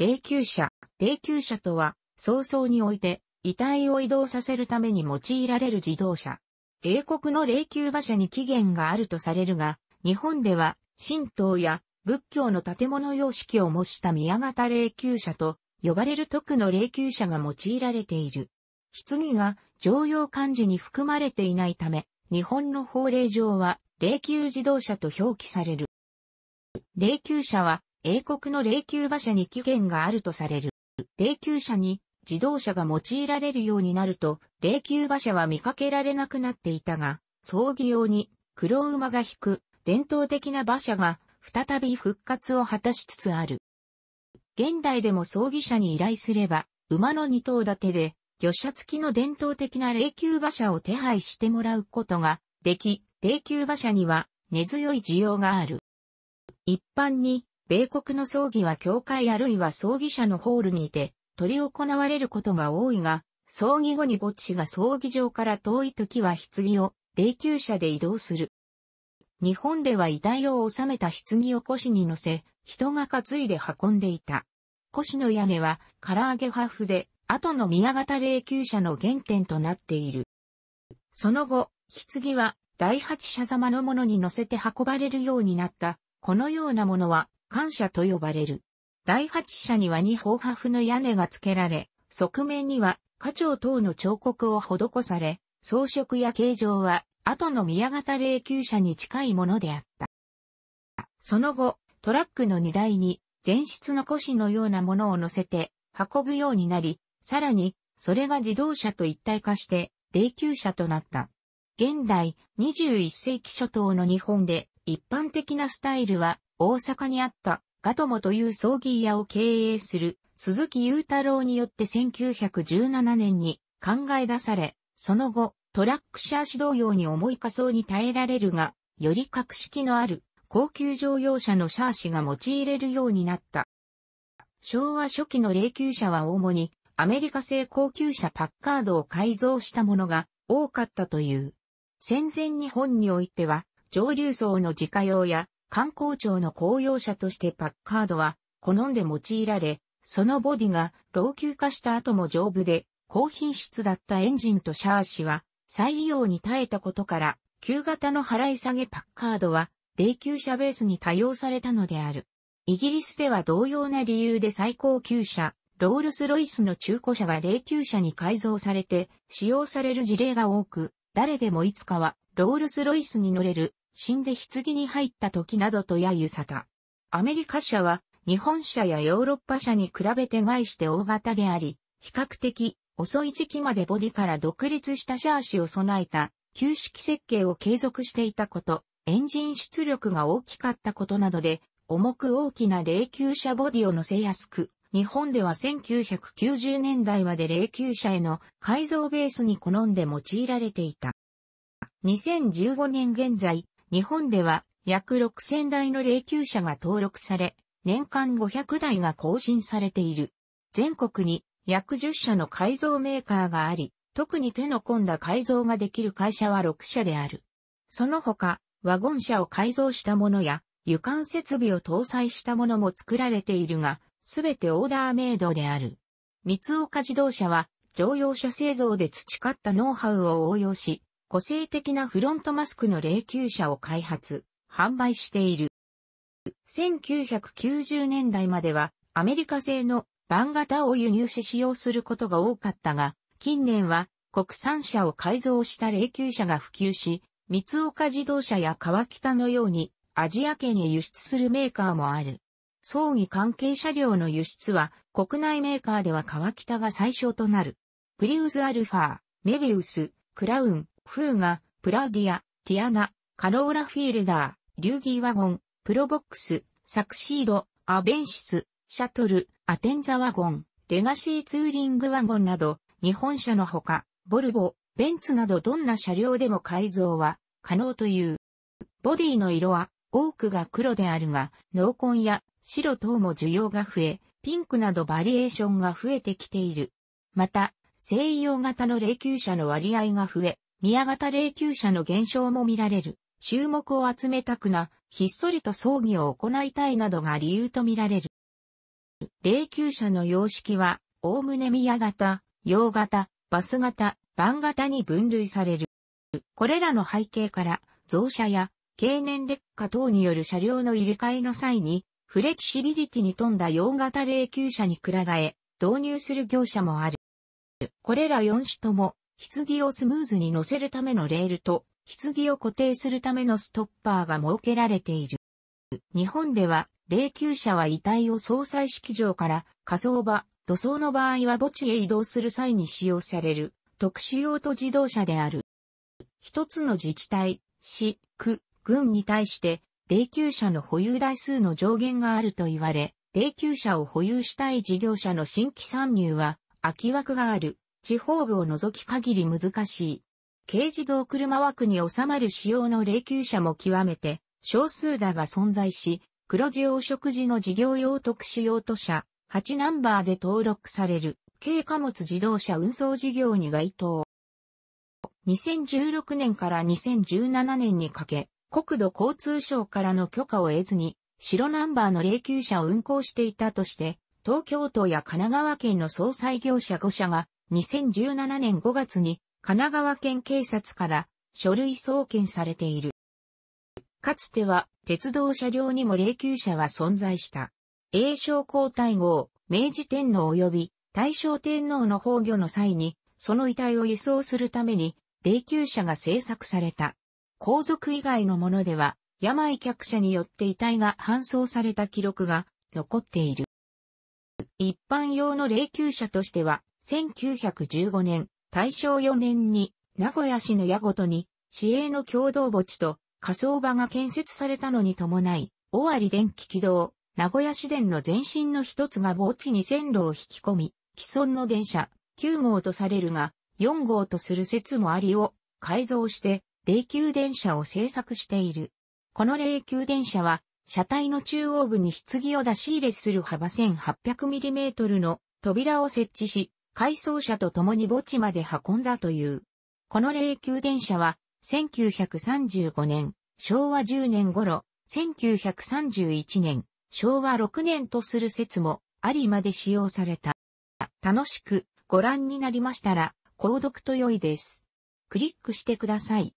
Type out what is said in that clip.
霊柩車。霊柩車とは、早々において、遺体を移動させるために用いられる自動車。英国の霊柩馬車に起源があるとされるが、日本では、神道や仏教の建物様式を模した宮型霊柩車と呼ばれる特の霊柩車が用いられている。棺が常用漢字に含まれていないため、日本の法令上は霊柩自動車と表記される。霊柩車は英国の霊柩馬車に起源があるとされる。霊柩車に自動車が用いられるようになると、霊柩馬車は見かけられなくなっていたが、葬儀用に黒馬が引く伝統的な馬車が再び復活を果たしつつある。現代でも葬儀車に依頼すれば、馬の二頭立てで、魚車付きの伝統的な霊柩馬車を手配してもらうことができ、霊柩馬車には根強い需要がある。一般に米国の葬儀は教会あるいは葬儀者のホールにて、取り行われることが多いが、葬儀後に墓地が葬儀場から遠い時は棺を霊柩車で移動する。日本では遺体を収めた棺を腰に乗せ、人が担いで運んでいた。腰の屋根は唐揚げ破フで、後の宮型霊柩車の原点となっている。その後、棺は第八社様のものに乗せて運ばれるようになった。このようなものは感謝と呼ばれる。第八社には二砲破の屋根が付けられ、側面には花鳥等の彫刻を施され、装飾や形状は後の宮形霊柩車に近いものであった。その後、トラックの荷台に前室の腰のようなものを乗せて運ぶようになり、さらにそれが自動車と一体化して霊柩車となった。現代21世紀初頭の日本で一般的なスタイルは、大阪にあったガトモという葬儀屋を経営する鈴木雄太郎によって1917年に考え出され、その後、トラックシャー指導用に重い仮装に耐えられるが、より格式のある高級乗用車のシャーシが用いれるようになった。昭和初期の霊柩車は主にアメリカ製高級車パッカードを改造したものが多かったという。戦前日本においては上流層の自家用や観光庁の公用車としてパッカードは好んで用いられ、そのボディが老朽化した後も丈夫で高品質だったエンジンとシャーシは再利用に耐えたことから、旧型の払い下げパッカードは霊柩車ベースに多用されたのである。イギリスでは同様な理由で最高級車、ロールスロイスの中古車が霊柩車に改造されて使用される事例が多く、誰でもいつかはロールスロイスに乗れる死んで棺に入った時などと揶揄さた。アメリカ車は日本車やヨーロッパ車に比べて外して大型であり、比較的遅い時期までボディから独立したシャーシを備えた旧式設計を継続していたこと、エンジン出力が大きかったことなどで、重く大きな霊柩車ボディを乗せやすく、日本では1990年代まで霊柩車への改造ベースに好んで用いられていた。2015年現在、日本では約6000台の霊柩車が登録され、年間500台が更新されている。全国に約10社の改造メーカーがあり、特に手の込んだ改造ができる会社は6社である。その他、ワゴン車を改造したものや、湯管設備を搭載したものも作られているが、すべてオーダーメイドである。三岡自動車は、乗用車製造で培ったノウハウを応用し、個性的なフロントマスクの霊柩車を開発、販売している。1990年代まではアメリカ製のバン型を輸入し使用することが多かったが、近年は国産車を改造した霊柩車が普及し、三岡自動車や川北のようにアジア圏へ輸出するメーカーもある。葬儀関係車両の輸出は国内メーカーでは川北が最小となる。プリウスアルファ、メビウス、クラウン、フーガ、プラディア、ティアナ、カローラフィールダー、リューギーワゴン、プロボックス、サクシード、アベンシス、シャトル、アテンザワゴン、レガシーツーリングワゴンなど、日本車のほか、ボルボ、ベンツなどどんな車両でも改造は可能という。ボディの色は多くが黒であるが、濃紺や白等も需要が増え、ピンクなどバリエーションが増えてきている。また、西洋型の霊柩車の割合が増え、宮型霊柩車の減少も見られる。注目を集めたくな、ひっそりと葬儀を行いたいなどが理由とみられる。霊柩車の様式は、おおむね宮型、洋型、バス型、バン型に分類される。これらの背景から、増車や経年劣化等による車両の入れ替えの際に、フレキシビリティに富んだ洋型霊柩車に比べ、導入する業者もある。これら4種とも棺をスムーズに乗せるためのレールと、棺を固定するためのストッパーが設けられている。日本では、霊柩車は遺体を葬祭式場から火葬場、土葬の場合は墓地へ移動する際に使用される特殊用途自動車である。一つの自治体、市、区、郡に対して霊柩車の保有台数の上限があると言われ、霊柩車を保有したい事業者の新規参入は空き枠がある地方部を除き限り難しい。軽自動車枠に収まる仕様の霊柩車も極めて少数だが存在し、黒字養食事の事業用特殊用途車、8ナンバーで登録される、軽貨物自動車運送事業に該当。2016年から2017年にかけ、国土交通省からの許可を得ずに、白ナンバーの霊柩車を運行していたとして、東京都や神奈川県の総裁業者5社が2017年5月に神奈川県警察から書類送検されている。かつては鉄道車両にも霊柩車は存在した。栄正皇太后、明治天皇及び大正天皇の崩御の際に、その遺体を輸送するために、霊柩車が制作された。皇族以外のものでは、病客車によって遺体が搬送された記録が残っている。一般用の霊柩車としては、1915年、大正4年に名古屋市の矢ごとに市営の共同墓地と火葬場が建設されたのに伴い、尾張電気軌道、名古屋市電の前身の一つが墓地に線路を引き込み、既存の電車9号とされるが、4号とする説もありを改造して、霊柩電車を製作している。この霊柩電車は、車体の中央部に棺を出し入れする幅 1800mm の扉を設置し、改送車と共に墓地まで運んだという。この霊柩電車は、1935年、昭和10年頃、1931年、昭和6年とする説も、ありまで使用された。楽しくご覧になりましたら、購読と良いです。クリックしてください。